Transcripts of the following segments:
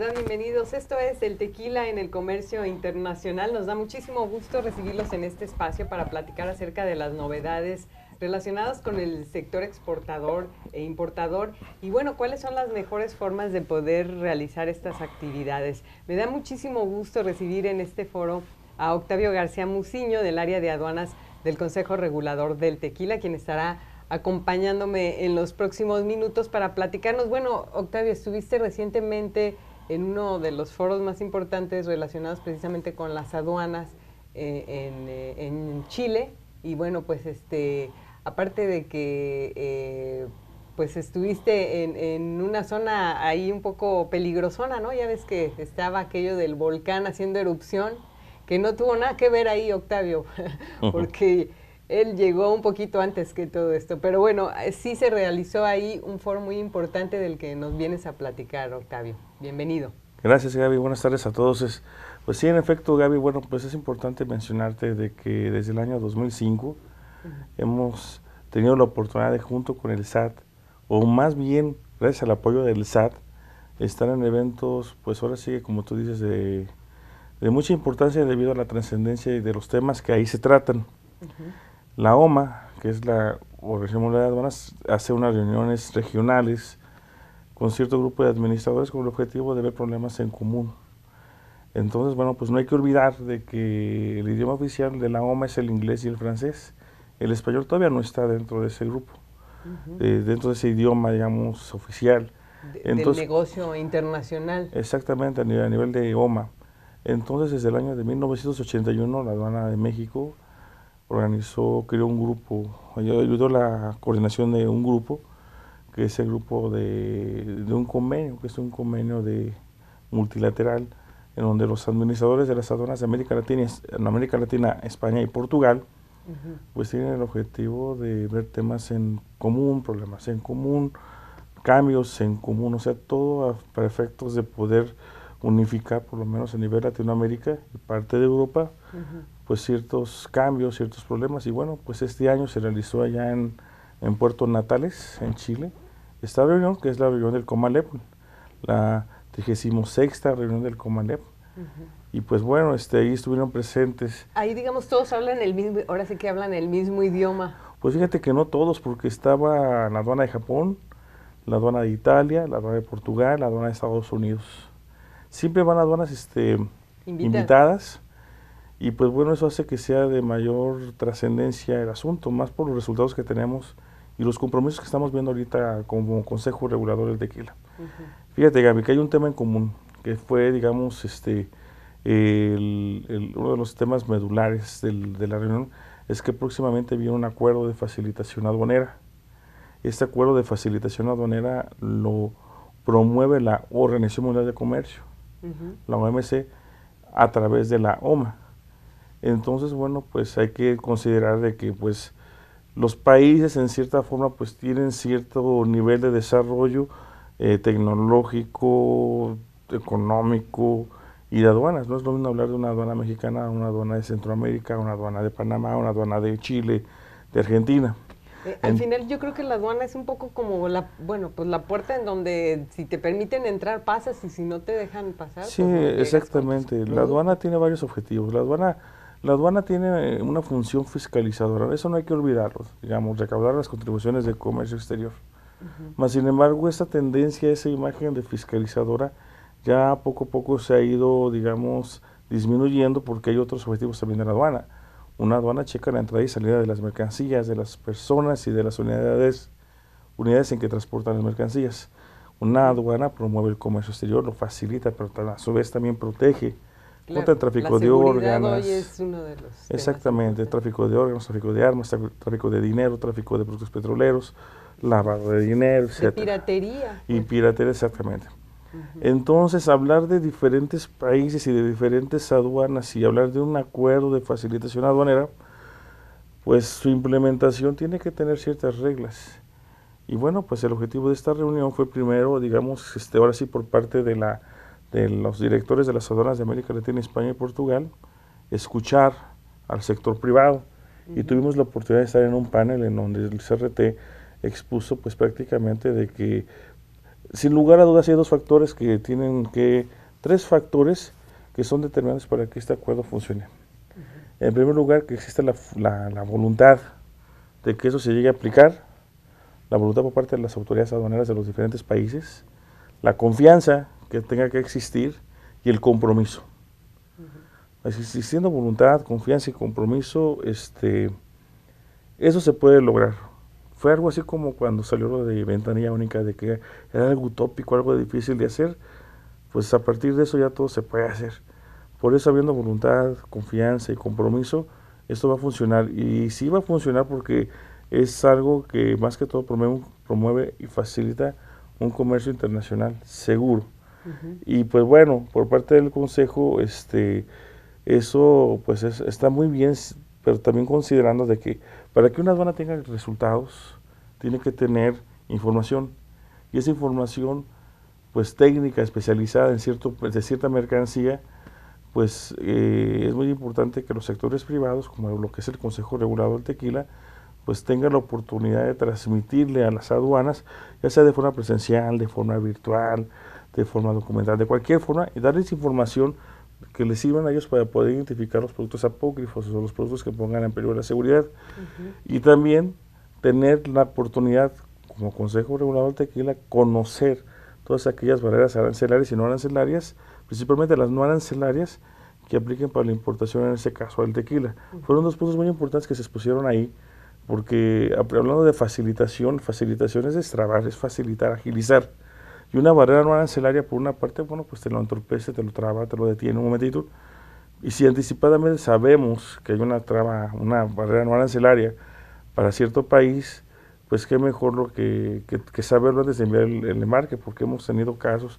bienvenidos. Esto es el tequila en el comercio internacional. Nos da muchísimo gusto recibirlos en este espacio para platicar acerca de las novedades relacionadas con el sector exportador e importador y bueno, cuáles son las mejores formas de poder realizar estas actividades. Me da muchísimo gusto recibir en este foro a Octavio García Muciño del área de aduanas del Consejo Regulador del Tequila, quien estará acompañándome en los próximos minutos para platicarnos. Bueno, Octavio, estuviste recientemente en uno de los foros más importantes relacionados precisamente con las aduanas eh, eh, en, Chile. Y bueno, pues este, aparte de que eh, pues estuviste en, una zona ahí un poco peligrosona, ¿no? Ya ves que estaba aquello del volcán haciendo erupción, que no tuvo nada que ver ahí, Octavio, porque... Él llegó un poquito antes que todo esto, pero bueno, sí se realizó ahí un foro muy importante del que nos vienes a platicar, Octavio. Bienvenido. Gracias, Gaby. Buenas tardes a todos. pues sí, en efecto, Gaby, bueno, pues es importante mencionarte de que desde el año 2005 hemos tenido la oportunidad de, junto con el SAT, o más bien gracias al apoyo del SAT, estar en eventos, pues ahora sí, como tú dices, de, de mucha importancia debido a la trascendencia y de los temas que ahí se tratan. La OMA, que es la Organización Mundial de Aduanas, hace unas reuniones regionales con cierto grupo de administradores con el objetivo de ver problemas en común. Entonces, bueno, pues no hay que olvidar de que el idioma oficial de la OMA es el inglés y el francés. El español todavía no está dentro de ese grupo, eh, dentro de ese idioma, digamos, oficial. del negocio internacional. Exactamente, a nivel, a nivel de OMA. Entonces, desde el año de 1981, la aduana de México organizó, creó un grupo, ayudó la coordinación de un grupo, que es el grupo de, un convenio, que es un convenio de multilateral, en donde los administradores de las aduanas de América Latina, América Latina, España y Portugal, pues tienen el objetivo de ver temas en común, problemas en común, cambios en común, o sea, todo para efectos de poder unificar, por lo menos a nivel Latinoamérica y parte de Europa, pues ciertos cambios, ciertos problemas y bueno, pues este año se realizó allá en, en Puerto Natales, en Chile, esta reunión que es la reunión del Comalep, la 36 reunión del Comalep. Y pues bueno, este, ahí estuvieron presentes. Ahí digamos todos hablan el mismo, ahora sí que hablan el mismo idioma. Pues fíjate que no todos, porque estaba la aduana de Japón, la aduana de Italia, la aduana de Portugal, la aduana de Estados Unidos. Siempre van aduanas este, invitadas y pues bueno, eso hace que sea de mayor trascendencia el asunto, más por los resultados que tenemos y los compromisos que estamos viendo ahorita como Consejo Regulador del Tequila. Fíjate, Gaby, que hay un tema en común, que fue, digamos, este, uno de los temas medulares de la reunión, es que próximamente viene un acuerdo de facilitación aduanera. Este acuerdo de facilitación aduanera lo promueve la Organización Mundial de Comercio, la OMC, a través de la OMA. Entonces, bueno, pues hay que considerar de que pues los países en cierta forma pues tienen cierto nivel de desarrollo eh, tecnológico, económico y de aduanas. No es lo mismo hablar de una aduana mexicana, una aduana de Centroamérica, una aduana de Panamá, una aduana de Chile, de Argentina. Eh, al final yo creo que la aduana es un poco como la, bueno, pues la puerta en donde si te permiten entrar pasas y si no te dejan pasar. Sí, pues, exactamente. La aduana tiene varios objetivos. La aduana la aduana tiene eh, una función fiscalizadora, eso no hay que olvidarlo, digamos, recaudar las contribuciones del comercio exterior. Más sin embargo, esa tendencia, esa imagen de fiscalizadora, ya poco a poco se ha ido, digamos, disminuyendo porque hay otros objetivos también de la aduana. Una aduana checa la entrada y salida de las mercancías, de las personas y de las unidades, unidades en que transportan las mercancías. Una aduana promueve el comercio exterior, lo facilita, pero a su vez también protege el tráfico de órganos. Hoy es uno de los exactamente, tráfico de órganos, tráfico de armas, tráfico de dinero, tráfico de productos petroleros, lavado de dinero, Y piratería. Y pues. piratería, exactamente. Entonces, hablar de diferentes países y de diferentes aduanas y hablar de un acuerdo de facilitación aduanera, pues su implementación tiene que tener ciertas reglas. Y bueno, pues el objetivo de esta reunión fue primero, digamos, este, ahora sí por parte de la de los directores de las aduanas de América Latina, España y Portugal, escuchar al sector privado. Y tuvimos la oportunidad de estar en un panel en donde el CRT expuso pues prácticamente de que sin lugar a dudas hay dos factores que tienen que, tres factores que son determinantes para que este acuerdo funcione. En primer lugar, que existe la, voluntad de que eso se llegue a aplicar, la voluntad por parte de las autoridades aduaneras de los diferentes países, la confianza que tenga que existir y el compromiso. Existiendo voluntad, confianza y compromiso, este, eso se puede lograr. Fue algo así como cuando salió lo de ventanilla única, de que era algo utópico, algo difícil de hacer, pues a partir de eso ya todo se puede hacer. Por eso habiendo voluntad, confianza y compromiso, esto va a funcionar. Y sí va a funcionar porque es algo que más que todo promueve y facilita un comercio internacional seguro. Y pues bueno, por parte del consejo, este, eso pues está muy bien, pero también considerando de que para que una aduana tenga resultados, tiene que tener información. Y esa información, pues técnica, especializada en cierto, pues, de cierta mercancía, pues eh, es muy importante que los sectores privados, como lo que es el Consejo Regulador del Tequila, pues tengan la oportunidad de transmitirle a las aduanas, ya sea de forma presencial, de forma virtual, de forma documental, de cualquier forma, y darles información que les sirvan a ellos para poder identificar los productos apócrifos o los productos que pongan en peligro la seguridad. Y también tener la oportunidad, como Consejo Regulador de Tequila, conocer todas aquellas barreras arancelarias y no arancelarias, principalmente las no arancelarias que apliquen para la importación, en ese caso del tequila. Fueron dos puntos muy importantes que se expusieron ahí, porque hablando de facilitación, facilitación es destrabar, es facilitar, agilizar. Y una barrera no arancelaria, por una parte, bueno, pues te lo entorpece, te lo traba, te lo detiene un momentito. Y si anticipadamente sabemos que hay una traba, una barrera no arancelaria para cierto país, pues qué mejor lo que, saberlo antes de enviar el, el porque hemos tenido casos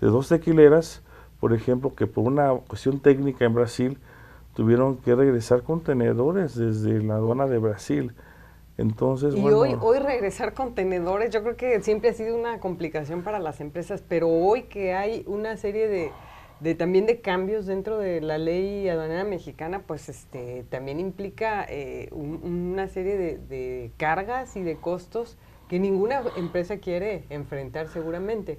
de dos tequileras, por ejemplo, que por una cuestión técnica en Brasil tuvieron que regresar contenedores desde la aduana de Brasil entonces, y hoy, hoy regresar contenedores, yo creo que siempre ha sido una complicación para las empresas, pero hoy que hay una serie de, también de cambios dentro de la ley aduanera mexicana, pues este también implica eh, una serie de, cargas y de costos que ninguna empresa quiere enfrentar seguramente.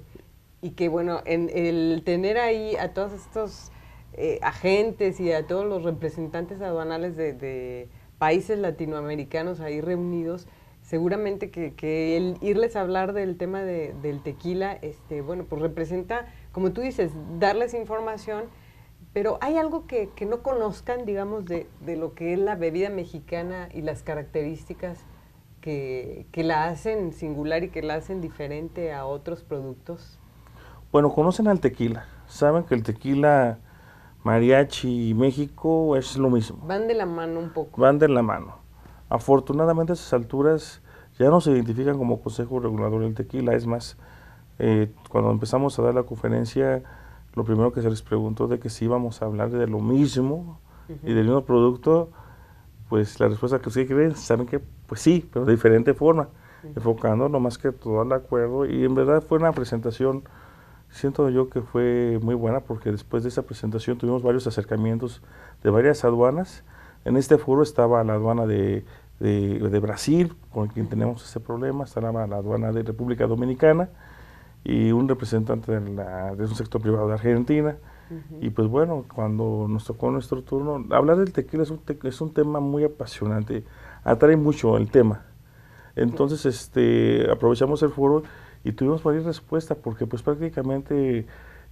Y que bueno, en el tener ahí a todos estos eh, agentes y a todos los representantes aduanales de países latinoamericanos ahí reunidos, seguramente que, el irles a hablar del tema de, del tequila, este, bueno, pues representa, como tú dices, darles información, pero hay algo que, no conozcan, digamos, de, lo que es la bebida mexicana y las características que, que la hacen singular y que la hacen diferente a otros productos. Bueno, conocen al tequila, saben que el tequila mariachi y México es lo mismo. Van de la mano un poco. Van de la mano. Afortunadamente a esas alturas ya no se identifican como Consejo Regulador del Tequila. Es más, eh, cuando empezamos a dar la conferencia, lo primero que se les preguntó de que si íbamos a hablar de lo mismo y del mismo producto, pues la respuesta que ustedes creen, saben que pues sí, pero de diferente forma, enfocando lo más que todo al acuerdo. Y en verdad fue una presentación siento yo que fue muy buena porque después de esa presentación tuvimos varios acercamientos de varias aduanas. En este foro estaba la aduana de, de, Brasil, con quien tenemos ese problema, estaba la aduana de República Dominicana y un representante de, un sector privado de Argentina. Y pues bueno, cuando nos tocó nuestro turno, hablar del tequila es un, es un tema muy apasionante, atrae mucho el tema. Entonces, este, aprovechamos el foro y tuvimos varias respuestas, porque pues prácticamente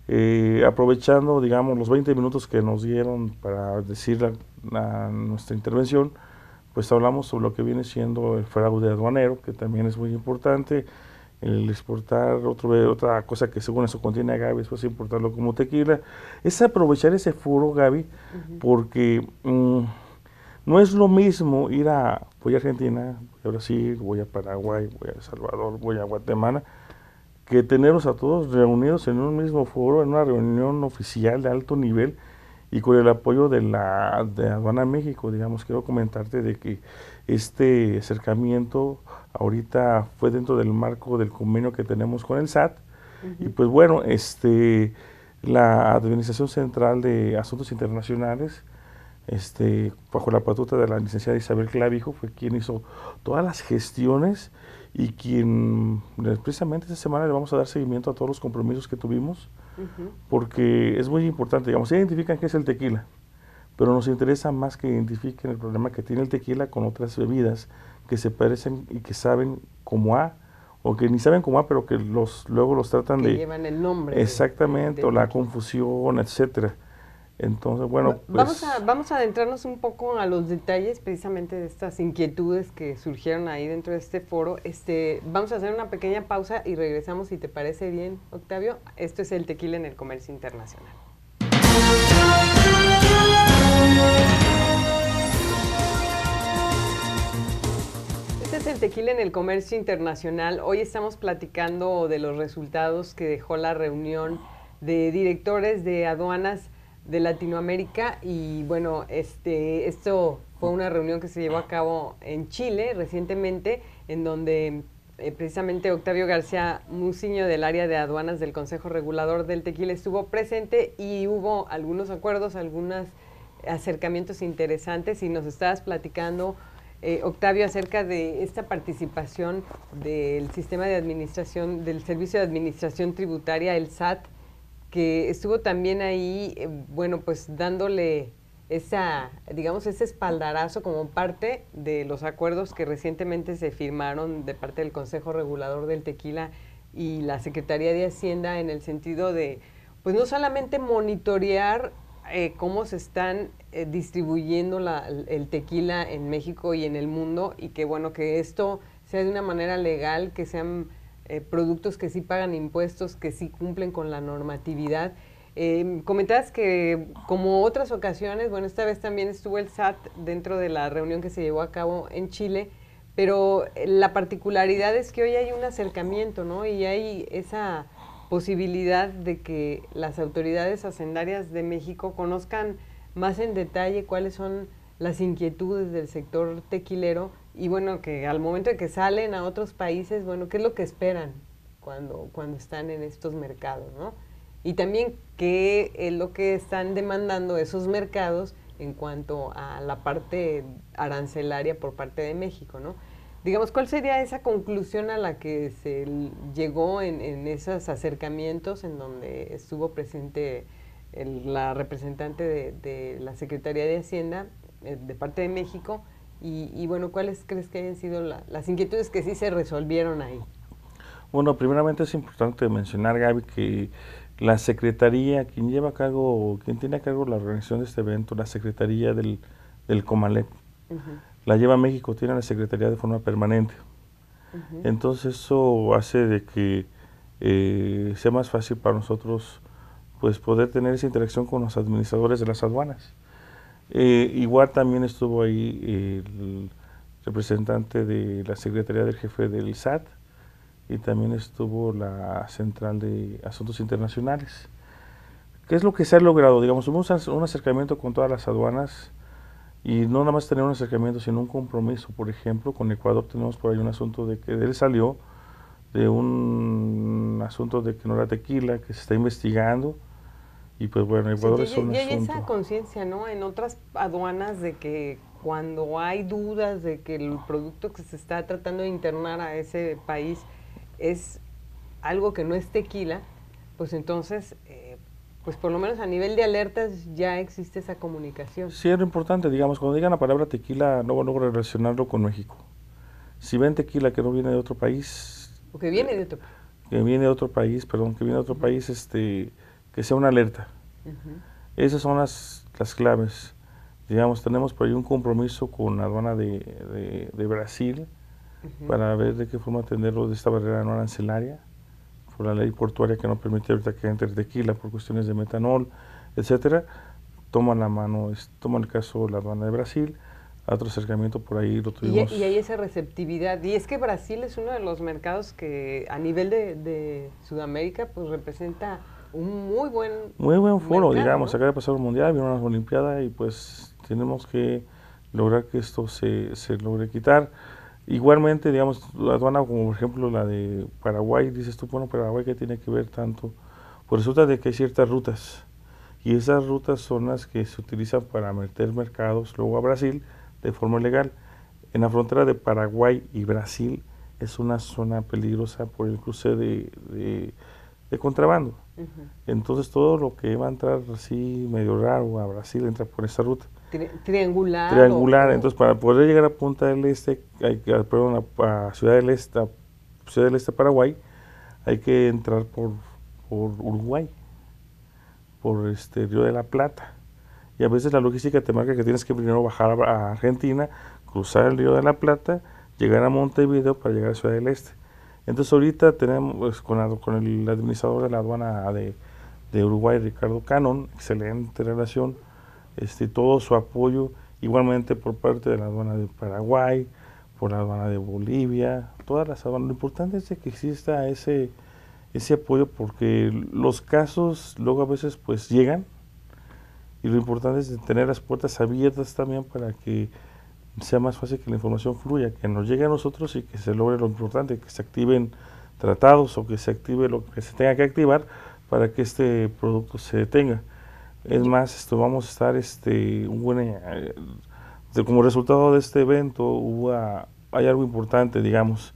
eh, aprovechando digamos los 20 minutos que nos dieron para decir la, nuestra intervención, pues hablamos sobre lo que viene siendo el fraude aduanero, que también es muy importante, el exportar otro, otra cosa que según eso contiene agave, después importarlo como tequila, es aprovechar ese furo, Gaby, porque mm, no es lo mismo ir a, voy a Argentina, voy a Brasil, voy a Paraguay, voy a El Salvador, voy a Guatemala, que tenerlos a todos reunidos en un mismo foro, en una reunión oficial de alto nivel y con el apoyo de la de Aduana México, digamos, quiero comentarte de que este acercamiento ahorita fue dentro del marco del convenio que tenemos con el SAT y pues bueno, este la Administración Central de Asuntos Internacionales este, bajo la patuta de la licenciada Isabel Clavijo, fue quien hizo todas las gestiones y quien eh, precisamente esta semana le vamos a dar seguimiento a todos los compromisos que tuvimos, porque es muy importante, digamos, se identifican que es el tequila, pero nos interesa más que identifiquen el problema que tiene el tequila con otras bebidas que se parecen y que saben cómo A, o que ni saben cómo A, pero que los luego los tratan de... Llevan el nombre. Exactamente, o la confusión, etcétera. Entonces, bueno, vamos, pues, a, vamos a adentrarnos un poco a los detalles precisamente de estas inquietudes que surgieron ahí dentro de este foro. Este, vamos a hacer una pequeña pausa y regresamos, si te parece bien, Octavio. Esto es el tequila en el comercio internacional. Este es el tequila en el comercio internacional. Hoy estamos platicando de los resultados que dejó la reunión de directores de aduanas de Latinoamérica y bueno, este, esto fue una reunión que se llevó a cabo en Chile recientemente, en donde eh, precisamente Octavio García Muciño del área de aduanas del Consejo Regulador del Tequila estuvo presente y hubo algunos acuerdos, algunos acercamientos interesantes y nos estabas platicando. Eh, Octavio, acerca de esta participación del sistema de administración, del Servicio de Administración Tributaria, el SAT, que estuvo también ahí, eh, bueno, pues dándole esa, digamos, ese espaldarazo como parte de los acuerdos que recientemente se firmaron de parte del Consejo Regulador del Tequila y la Secretaría de Hacienda en el sentido de, pues no solamente monitorear eh, cómo se están eh, distribuyendo el tequila en México y en el mundo y que bueno, que esto sea de una manera legal, que sean eh, productos que sí pagan impuestos, que sí cumplen con la normatividad. Eh, comentabas que como otras ocasiones, bueno, esta vez también estuvo el SAT dentro de la reunión que se llevó a cabo en Chile, pero eh, la particularidad es que hoy hay un acercamiento, ¿no? Y hay esa posibilidad de que las autoridades hacendarias de México conozcan más en detalle cuáles son las inquietudes del sector tequilero y bueno, que al momento de que salen a otros países, bueno, ¿qué es lo que esperan cuando, cuando están en estos mercados, no? Y también qué es lo que están demandando esos mercados en cuanto a la parte arancelaria por parte de México, ¿no? Digamos, ¿cuál sería esa conclusión a la que se llegó en, esos acercamientos en donde estuvo presente la representante de, de la Secretaría de Hacienda eh, de parte de México? Y, bueno, ¿cuáles crees que hayan sido las inquietudes que sí se resolvieron ahí? Bueno, primeramente es importante mencionar, Gaby, que la Secretaría, quien lleva a cargo, quien tiene a cargo la organización de este evento, la Secretaría del, del Comalep, la lleva a México, tiene la Secretaría de forma permanente. Entonces eso hace de que eh, sea más fácil para nosotros pues poder tener esa interacción con los administradores de las aduanas. Eh, igual también estuvo ahí eh, el representante de la Secretaría del Jefe del SAT y también estuvo la Central de Asuntos Internacionales. ¿Qué es lo que se ha logrado? Digamos, hubo un acercamiento con todas las aduanas y no nada más tener un acercamiento, sino un compromiso. Por ejemplo, con Ecuador tenemos por ahí un asunto de que él salió de un asunto de que no era tequila, que se está investigando y pues bueno, Ecuador es un esa conciencia, ¿no? En otras aduanas de que cuando hay dudas de que el producto que se está tratando de internar a ese país es algo que no es tequila, pues entonces, eh, pues por lo menos a nivel de alertas ya existe esa comunicación. Sí, es lo importante, digamos, cuando digan la palabra tequila, no van relacionarlo con México. Si ven tequila que no viene de otro país... O que viene de otro país. Que viene de otro país, perdón, que viene de otro país, este que sea una alerta. Esas son las, las claves. Digamos, tenemos por ahí un compromiso con la aduana de, de, Brasil para ver de qué forma atenderlo de esta barrera no arancelaria, por la ley portuaria que no permite ahorita que entre tequila por cuestiones de metanol, etcétera. Toma la mano, es, toma el caso la aduana de Brasil, otro acercamiento por ahí lo tuvimos. Y, y, hay esa receptividad. Y es que Brasil es uno de los mercados que a nivel de, de Sudamérica pues representa un muy buen... Muy foro, digamos, Acá acaba de pasar el Mundial, vino las Olimpiadas y pues tenemos que lograr que esto se, logre quitar. Igualmente, digamos, la aduana como por ejemplo la de Paraguay, dices tú, bueno, Paraguay que tiene que ver tanto, pues resulta de que hay ciertas rutas y esas rutas son las que se utilizan para meter mercados luego a Brasil de forma legal. En la frontera de Paraguay y Brasil es una zona peligrosa por el cruce de, de contrabando. Entonces todo lo que va a entrar así medio raro a Brasil entra por esa ruta. triangular. Triangular, entonces para poder llegar a Punta del Este, hay, perdón, a, Ciudad del Este, Ciudad del Este, Paraguay, hay que entrar por, por Uruguay, por este Río de la Plata. Y a veces la logística te marca que tienes que primero bajar a Argentina, cruzar el Río de la Plata, llegar a Montevideo para llegar a Ciudad del Este. Entonces ahorita tenemos pues, con, con, el administrador de la aduana de, Uruguay, Ricardo Canon, excelente relación, este, todo su apoyo, igualmente por parte de la aduana de Paraguay, por la aduana de Bolivia, todas las aduanas. Lo importante es que exista ese, ese apoyo porque los casos luego a veces pues llegan y lo importante es tener las puertas abiertas también para que sea más fácil que la información fluya, que nos llegue a nosotros y que se logre lo importante, que se activen tratados o que se active lo que se tenga que activar para que este producto se detenga. Es más, esto vamos a estar este un buen eh, como resultado de este evento hubo hay algo importante, digamos.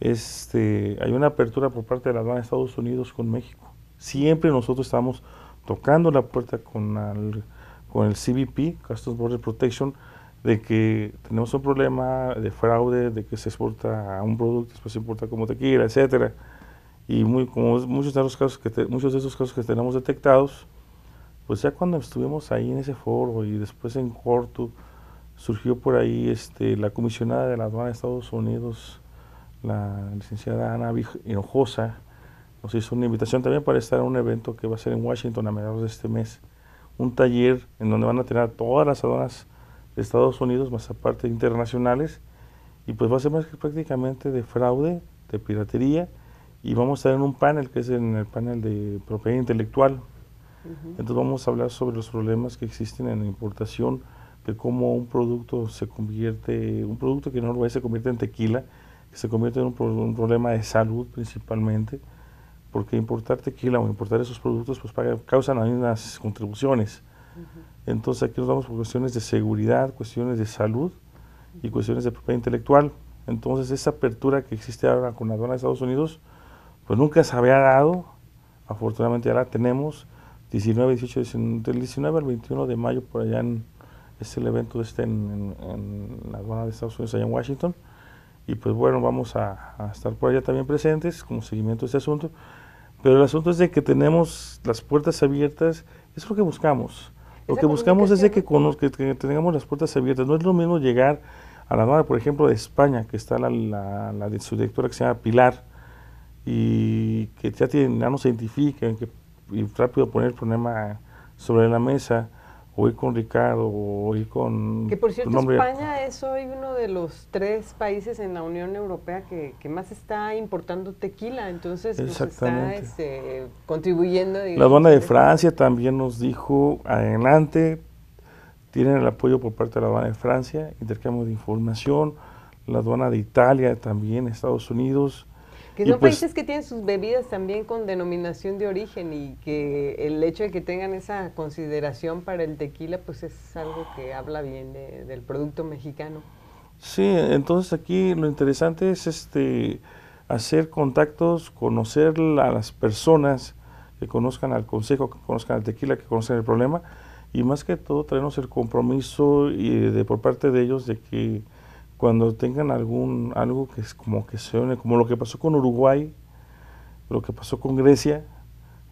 Este, hay una apertura por parte de la aduana de Estados Unidos con México. Siempre nosotros estamos tocando la puerta con con el CBP, Customs Border Protection, de que tenemos un problema de fraude, de que se exporta a un producto, después se importa como tequila, etcétera. Y muy, como muchos de, casos que muchos de esos casos que tenemos detectados, pues ya cuando estuvimos ahí en ese foro y después en corto, surgió por ahí este, la comisionada de la aduana de Estados Unidos, la licenciada Ana Hinojosa, nos hizo una invitación también para estar en un evento que va a ser en Washington a mediados de este mes, un taller en donde van a tener todas las aduanas Estados Unidos, más aparte internacionales, y pues va a ser más que prácticamente de fraude, de piratería, y vamos a estar en un panel que es en el panel de propiedad intelectual. Entonces vamos a hablar sobre los problemas que existen en la importación, de cómo un producto se convierte, un producto que no se convierte en tequila, que se convierte en un, problema de salud principalmente, porque importar tequila o importar esos productos pues causan las mismas contribuciones. Entonces aquí nos vamos por cuestiones de seguridad, cuestiones de salud y cuestiones de propiedad intelectual. Entonces esa apertura que existe ahora con la aduana de Estados Unidos, pues nunca se había dado. Afortunadamente ahora tenemos 19, 18, 19, del 19 al 21 de mayo por allá en, es evento este en, la aduana de Estados Unidos allá en Washington. Y pues bueno, vamos a, a, estar por allá también presentes como seguimiento de este asunto. Pero el asunto es de que tenemos las puertas abiertas, es lo que buscamos. Lo que buscamos es que, que, tengamos las puertas abiertas. No es lo mismo llegar a la nueva, por ejemplo, de España, que está la, la, su directora que se llama Pilar, y que ya, tiene, ya nos identifica que, y rápido poner el problema sobre la mesa Hoy con Ricardo, hoy con... Que por cierto, España es hoy uno de los tres países en la Unión Europea que, más está importando tequila, entonces está este, contribuyendo... la aduana de Francia también nos dijo, adelante, tienen el apoyo por parte de la aduana de Francia, intercambio de información, la aduana de Italia también, Estados Unidos, que son pues, países que tienen sus bebidas también con denominación de origen y que el hecho de que tengan esa consideración para el tequila, pues es algo que habla bien del producto mexicano. Sí, entonces aquí lo interesante es este hacer contactos, conocer a las personas que conozcan al consejo, que conozcan al tequila, que conozcan el problema y más que todo traernos el compromiso y de, por parte de ellos de que cuando tengan algún algo que es como que se como lo que pasó con Uruguay, lo que pasó con Grecia,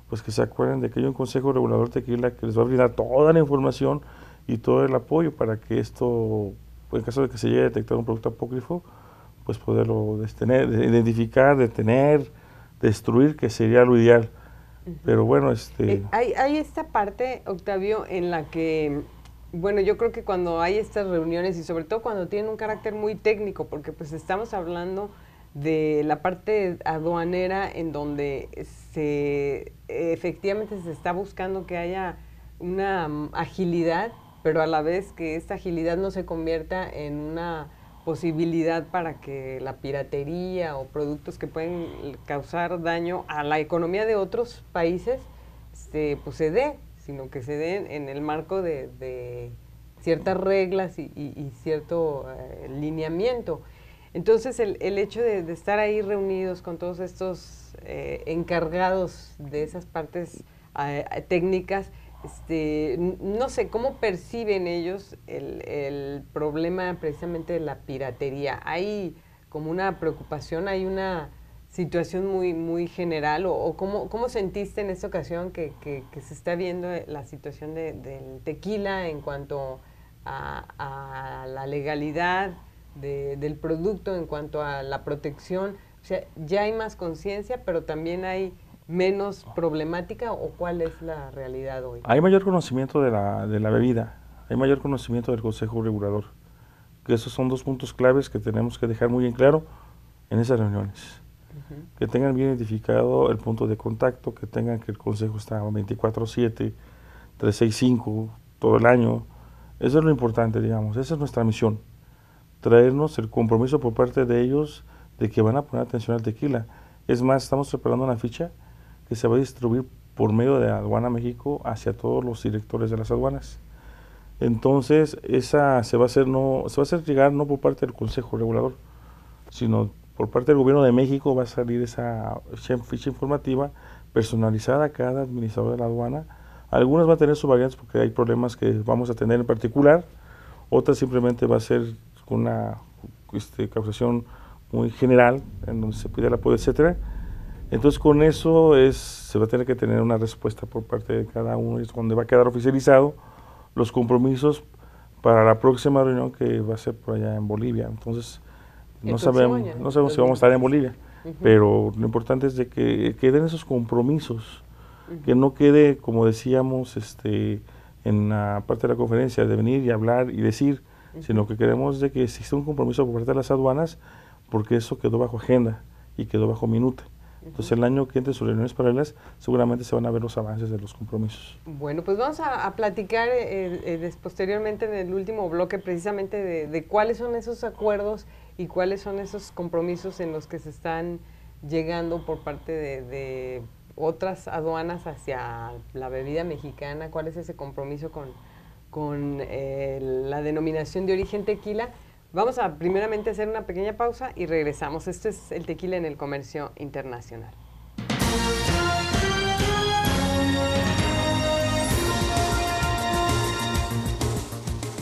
pues que se acuerden de que hay un Consejo Regulador Tequila que les va a brindar toda la información y todo el apoyo para que esto, en caso de que se llegue a detectar un producto apócrifo, pues poderlo detener, identificar, detener, destruir, que sería lo ideal. Pero bueno, este... Eh, hay, hay esta parte, Octavio, en la que bueno, yo creo que cuando hay estas reuniones y sobre todo cuando tienen un carácter muy técnico, porque pues estamos hablando de la parte aduanera en donde se efectivamente se está buscando que haya una agilidad, pero a la vez que esta agilidad no se convierta en una posibilidad para que la piratería o productos que pueden causar daño a la economía de otros países se, este, pues, se dé sino que se den en el marco de, ciertas reglas y, cierto eh, lineamiento. Entonces, el, hecho de, estar ahí reunidos con todos estos eh, encargados de esas partes eh, técnicas, este, no sé, ¿cómo perciben ellos el, el, problema precisamente de la piratería? ¿Hay como una preocupación, hay una situación muy, muy general o, cómo, cómo, sentiste en esta ocasión que, se está viendo eh, la situación de, del tequila en cuanto a, la legalidad del producto, en cuanto a la protección. O sea, ya hay más conciencia, pero también hay menos problemática o cuál es la realidad hoy. Hay mayor conocimiento de la, de la bebida, hay mayor conocimiento del Consejo Regulador, que esos son dos puntos claves que tenemos que dejar muy en claro en esas reuniones que tengan bien identificado el punto de contacto, que tengan que el consejo está 24/7, 365, todo el año. Eso es lo importante, digamos, esa es nuestra misión, traernos el compromiso por parte de ellos de que van a poner atención al tequila. Es más, estamos preparando una ficha que se va a distribuir por medio de Aduana México hacia todos los directores de las aduanas. Entonces, esa se va a hacer no se va a hacer llegar no por parte del Consejo Regulador, sino por parte del gobierno de México va a salir esa ficha informativa personalizada a cada administrador de la aduana. Algunas van a tener sus variantes porque hay problemas que vamos a tener en particular, otras simplemente va a ser con una este, causación muy general, en donde se pide el apoyo, etcétera. Entonces con eso es, se va a tener que tener una respuesta por parte de cada uno y es donde va a quedar oficializado los compromisos para la próxima reunión que va a ser por allá en Bolivia. Entonces no sabemos, no sabemos si vamos a estar en Bolivia, pero lo importante es de que queden esos compromisos, que no quede, como decíamos este, en la parte de la conferencia, de venir y hablar y decir, sino que queremos de que exista un compromiso por parte de las aduanas, porque eso quedó bajo agenda y quedó bajo minuta. Entonces el año que entre sus reuniones paralelas seguramente se van a ver los avances de los compromisos. Bueno, pues vamos a, platicar eh, eh, posteriormente en el último bloque precisamente de, de cuáles son esos acuerdos y cuáles son esos compromisos en los que se están llegando por parte de, otras aduanas hacia la bebida mexicana, cuál es ese compromiso con, eh, la denominación de origen tequila. Vamos a primeramente hacer una pequeña pausa y regresamos. Este es el tequila en el comercio internacional.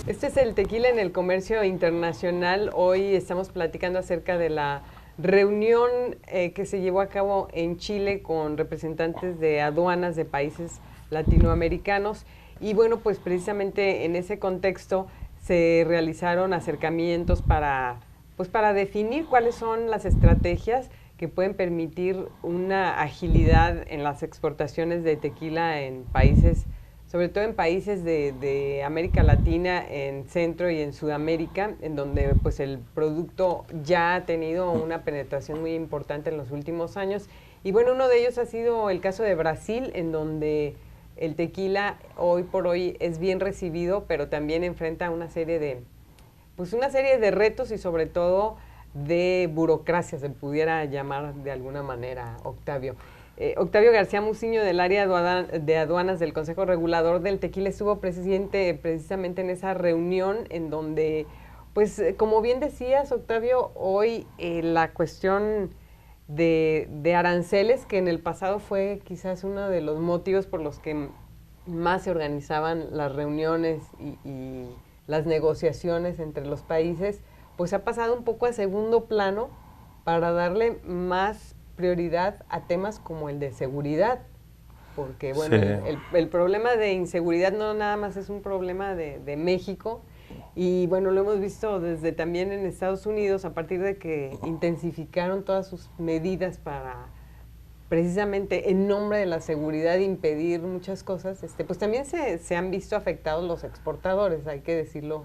Este es el tequila en el comercio internacional. Hoy estamos platicando acerca de la reunión eh, que se llevó a cabo en Chile con representantes de aduanas de países latinoamericanos. Y bueno, pues precisamente en ese contexto se realizaron acercamientos para, pues para definir cuáles son las estrategias que pueden permitir una agilidad en las exportaciones de tequila en países sobre todo en países de, América Latina, en Centro y en Sudamérica, en donde pues el producto ya ha tenido una penetración muy importante en los últimos años. Y bueno, uno de ellos ha sido el caso de Brasil, en donde el tequila hoy por hoy es bien recibido, pero también enfrenta una serie de, pues una serie de retos y sobre todo de burocracia, se pudiera llamar de alguna manera, Octavio. Eh, Octavio García Muciño del área de aduanas del Consejo Regulador del Tequila estuvo presidente precisamente en esa reunión en donde, pues eh, como bien decías Octavio, hoy eh, la cuestión de, aranceles, que en el pasado fue quizás uno de los motivos por los que más se organizaban las reuniones y, y las negociaciones entre los países, pues ha pasado un poco a segundo plano para darle más prioridad a temas como el de seguridad, porque bueno, el, problema de inseguridad no nada más es un problema de, de, México, y bueno, lo hemos visto desde también en Estados Unidos a partir de que intensificaron todas sus medidas para precisamente en nombre de la seguridad impedir muchas cosas, este, pues también se, se han visto afectados los exportadores, hay que decirlo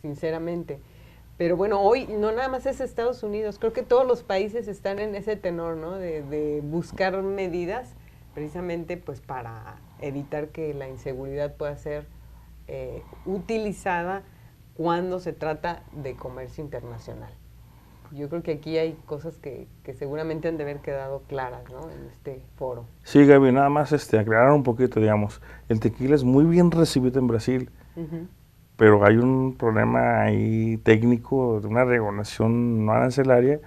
sinceramente. Pero bueno, hoy no nada más es Estados Unidos, creo que todos los países están en ese tenor, ¿no? De, buscar medidas precisamente pues para evitar que la inseguridad pueda ser eh, utilizada cuando se trata de comercio internacional. Yo creo que aquí hay cosas que, seguramente han de haber quedado claras ¿no? en este foro. Sí, Gaby, nada más este, aclarar un poquito, digamos, el tequila es muy bien recibido en Brasil pero hay un problema ahí técnico de una regulación no arancelaria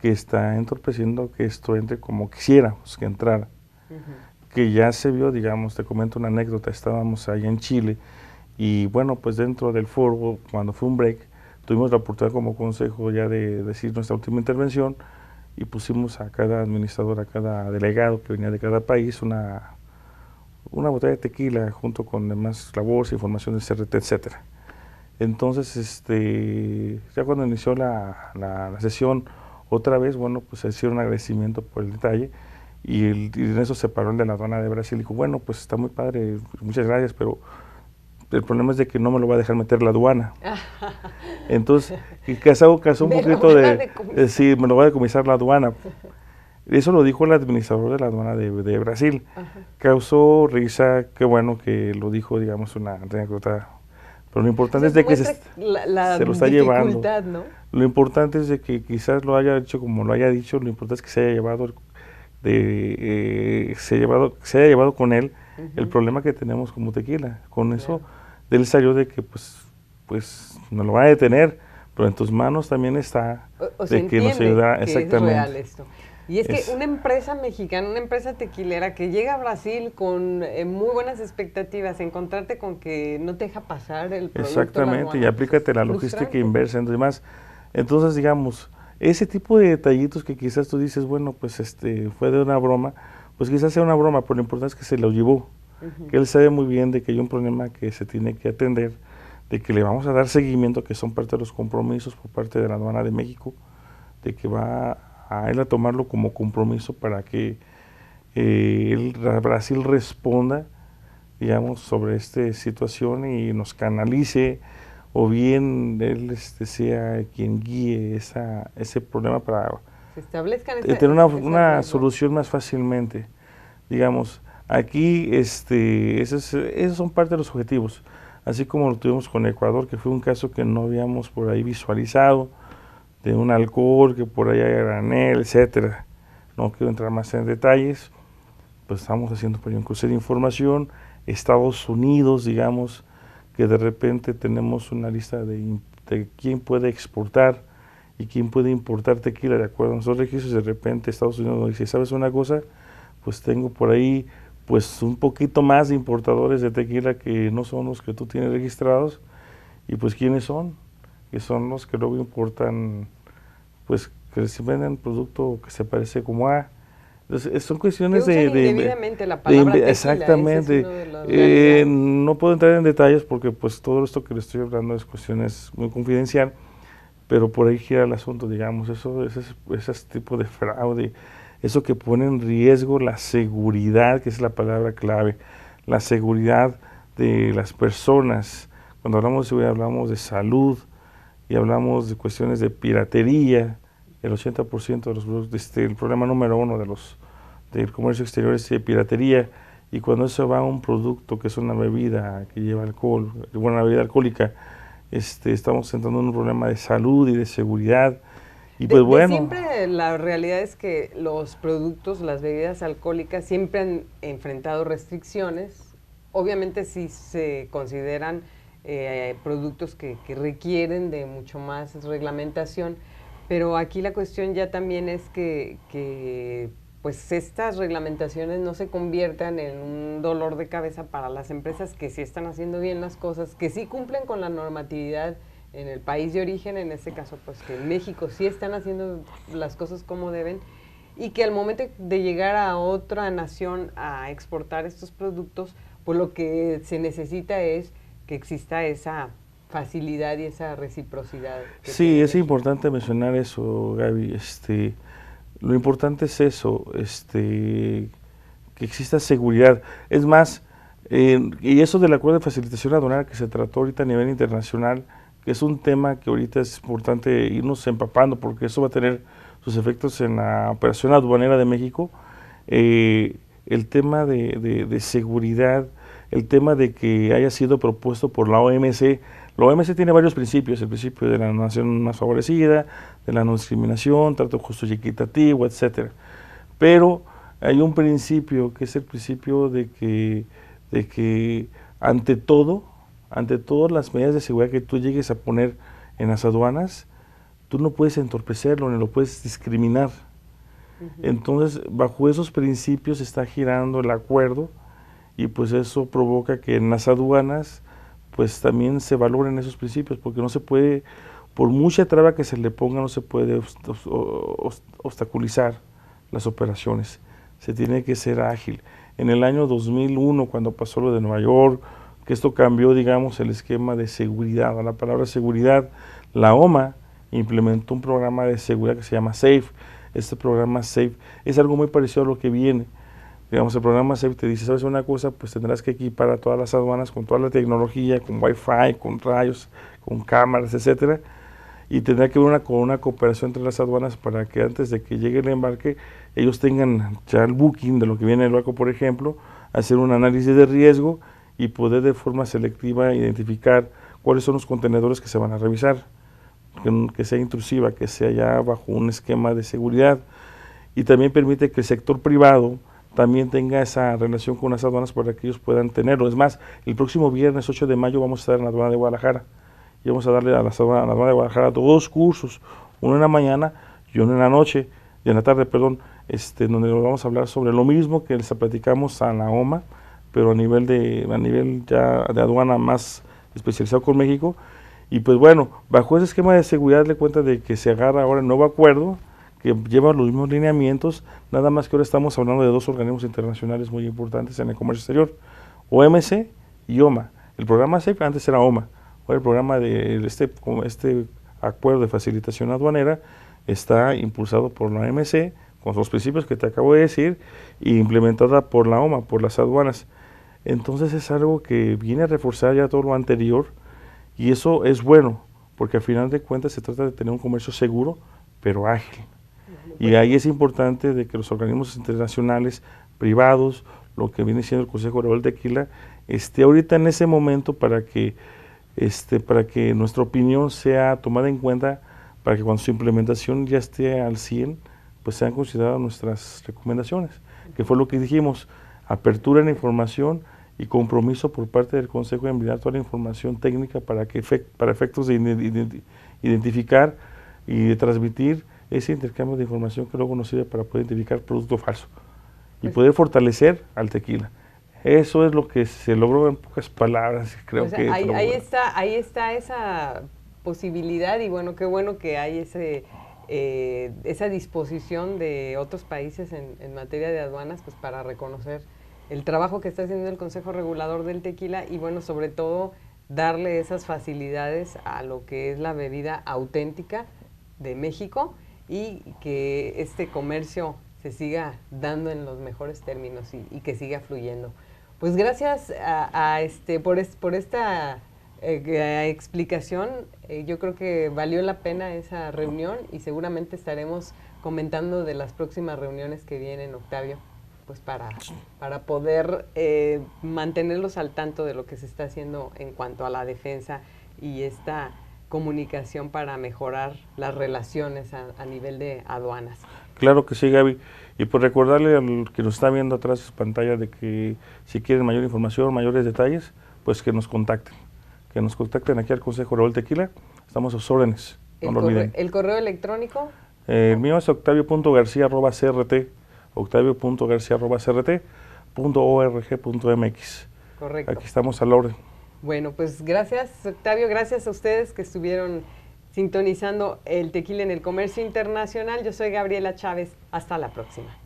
que está entorpeciendo que esto entre como quisiéramos pues, que entrara. Que ya se vio, digamos, te comento una anécdota, estábamos allá en Chile y bueno, pues dentro del foro, cuando fue un break, tuvimos la oportunidad como consejo ya de decir nuestra última intervención y pusimos a cada administrador, a cada delegado que venía de cada país una una botella de tequila junto con demás labores, información del CRT, etcétera. Entonces, este, ya cuando inició la, la, sesión otra vez, bueno, pues se hicieron agradecimiento por el detalle y, en eso se paró el de la aduana de Brasil y dijo, bueno, pues está muy padre, muchas gracias, pero el problema es de que no me lo va a dejar meter la aduana. Entonces, y que es un poquito de, decir, eh, sí, me lo va a decomisar la aduana. Eso lo dijo el administrador de la aduana de, Brasil. Causó risa, qué bueno que lo dijo, digamos, una anécdota. Pero lo importante es de que se, lo está llevando. Lo importante es de que quizás lo haya hecho como lo haya dicho, lo importante es que se haya llevado, de, eh, se, llevado se llevado con él el problema que tenemos como tequila. Con eso, él salió de que pues, pues no lo va a detener pero en tus manos también está de que nos ayuda exactamente. Y es, que una empresa mexicana, una empresa tequilera que llega a Brasil con eh, muy buenas expectativas, encontrarte con que no te deja pasar el producto. Exactamente, y aplícate la logística e inversa y demás. Entonces, digamos, ese tipo de detallitos que quizás tú dices, bueno, pues este fue de una broma, pues quizás sea una broma, pero lo importante es que se lo llevó, que él sabe muy bien de que hay un problema que se tiene que atender, de que le vamos a dar seguimiento, que son parte de los compromisos por parte de la aduana de México, de que va a él a tomarlo como compromiso para que eh, Brasil responda, digamos, sobre esta situación y nos canalice o bien él este, sea quien guíe esa, ese problema para tener una, solución más fácilmente. Digamos, aquí este, esos son parte de los objetivos, así como lo tuvimos con Ecuador, que fue un caso que no habíamos por ahí visualizado de un alcohol que por allá hay granel, etcétera. No quiero entrar más en detalles, pues estamos haciendo por un cruce de información. Estados Unidos, digamos, que de repente tenemos una lista de, quién puede exportar y quién puede importar tequila de acuerdo a nuestros registros. De repente Estados Unidos nos dice, ¿sabes una cosa? Pues tengo por ahí pues un poquito más de importadores de tequila que no son los que tú tienes registrados. Y pues ¿quiénes son? que son los que luego importan, pues que se venden producto que se parece como a... Eh, son cuestiones de, de, Exactamente. no puedo entrar en detalles porque pues todo esto que le estoy hablando es cuestiones muy confidencial, pero por ahí gira el asunto, digamos, eso, es ese tipo de fraude, eso que pone en riesgo la seguridad, que es la palabra clave, la seguridad de las personas. Cuando hablamos de seguridad hablamos de salud, y hablamos de cuestiones de piratería, el 80% de los este, el problema número uno de los del comercio exterior es de eh, piratería y cuando eso va a un producto que es una bebida que lleva alcohol, bueno, una bebida alcohólica, este, estamos entrando en un problema de salud y de seguridad. Y pues bueno. siempre la realidad es que los productos, las bebidas alcohólicas, siempre han enfrentado restricciones. Obviamente, si se consideran eh, productos que, requieren de mucho más reglamentación, pero aquí la cuestión ya también es que, pues estas reglamentaciones no se conviertan en un dolor de cabeza para las empresas que sí están haciendo bien las cosas, que sí cumplen con la normatividad en el país de origen, en este caso pues que en México sí están haciendo las cosas como deben y que al momento de llegar a otra nación a exportar estos productos, pues lo que se necesita es que exista esa facilidad y esa reciprocidad. Sí, es importante mencionar eso, Gaby. Este, lo importante es eso, este, que exista seguridad. Es más, eh, y eso del acuerdo de facilitación aduanera que se trató ahorita a nivel internacional, que es un tema que ahorita es importante irnos empapando porque eso va a tener sus efectos en la operación aduanera de México. Eh, el tema de seguridad, el tema de que haya sido propuesto por la OMC. La OMC tiene varios principios, el principio de la nación más favorecida, de la no discriminación, trato justo y equitativo, etc. Pero hay un principio que es el principio de que, de que ante todo, ante todas las medidas de seguridad que tú llegues a poner en las aduanas, tú no puedes entorpecerlo, ni lo puedes discriminar. Entonces, bajo esos principios está girando el acuerdo y pues eso provoca que en las aduanas pues también se valoren esos principios, porque no se puede, por mucha traba que se le ponga, no se puede obstaculizar las operaciones, se tiene que ser ágil. En el año 2001, cuando pasó lo de Nueva York, que esto cambió, digamos, el esquema de seguridad, a la palabra seguridad, la OMA implementó un programa de seguridad que se llama SAFE, este programa SAFE es algo muy parecido a lo que viene, digamos, el programa SEP te dice, ¿sabes una cosa? Pues tendrás que equipar a todas las aduanas con toda la tecnología, con Wi-Fi, con rayos, con cámaras, etcétera, y tendrá que haber una, una cooperación entre las aduanas para que antes de que llegue el embarque, ellos tengan ya el booking de lo que viene el barco, por ejemplo, hacer un análisis de riesgo y poder de forma selectiva identificar cuáles son los contenedores que se van a revisar, que, que sea intrusiva, que sea ya bajo un esquema de seguridad. Y también permite que el sector privado, también tenga esa relación con las aduanas para que ellos puedan tenerlo. Es más, el próximo viernes 8 de mayo vamos a estar en la aduana de Guadalajara y vamos a darle a la, aduana, de Guadalajara dos cursos, uno en la mañana y uno en la noche, y en la tarde, perdón, este, donde vamos a hablar sobre lo mismo que les platicamos a la OMA, pero a nivel de a nivel ya de aduana más especializado con México. Y pues bueno, bajo ese esquema de seguridad le cuenta de que se agarra ahora el nuevo acuerdo, que lleva los mismos lineamientos, nada más que ahora estamos hablando de dos organismos internacionales muy importantes en el comercio exterior, OMC y OMA. El programa CEP antes era OMA, ahora el programa de este, este acuerdo de facilitación aduanera está impulsado por la OMC con los principios que te acabo de decir e implementada por la OMA, por las aduanas. Entonces es algo que viene a reforzar ya todo lo anterior y eso es bueno, porque al final de cuentas se trata de tener un comercio seguro, pero ágil. Y ahí es importante de que los organismos internacionales privados, lo que viene siendo el Consejo Global de Aquila, esté ahorita en ese momento para que, este, para que nuestra opinión sea tomada en cuenta, para que cuando su implementación ya esté al 100, pues sean consideradas nuestras recomendaciones, que fue lo que dijimos, apertura en información y compromiso por parte del Consejo de enviar toda la información técnica para, que para efectos de identificar y de transmitir ese intercambio de información que luego nos sirve para poder identificar producto falso y pues poder fortalecer al tequila. Eso es lo que se logró en pocas palabras, creo que. Ahí, está, ahí está esa posibilidad y bueno, qué bueno que hay ese, eh, esa disposición de otros países en, materia de aduanas pues para reconocer el trabajo que está haciendo el Consejo Regulador del Tequila y bueno, sobre todo darle esas facilidades a lo que es la bebida auténtica de México y que este comercio se siga dando en los mejores términos y, que siga fluyendo. Pues gracias a, este, por, por esta eh, eh, explicación. Eh, yo creo que valió la pena esa reunión y seguramente estaremos comentando de las próximas reuniones que vienen, Octavio, pues para, para poder mantenerlos al tanto de lo que se está haciendo en cuanto a la defensa y esta comunicación para mejorar las relaciones a, nivel de aduanas. Claro que sí, Gaby. Y por pues recordarle al que nos está viendo atrás de pantalla de que si quieren mayor información, mayores detalles, pues que nos contacten. Que nos contacten aquí al Consejo Raúl Tequila. Estamos a sus órdenes. No el, correo, ¿El correo electrónico? el eh, mío es octavio.garcía.crt octavio.garcía.crt.org.mx. Correcto. Aquí estamos a la orden. Bueno, pues gracias Octavio, gracias a ustedes que estuvieron sintonizando el tequila en el comercio internacional. Yo soy Gabriela Chávez, hasta la próxima.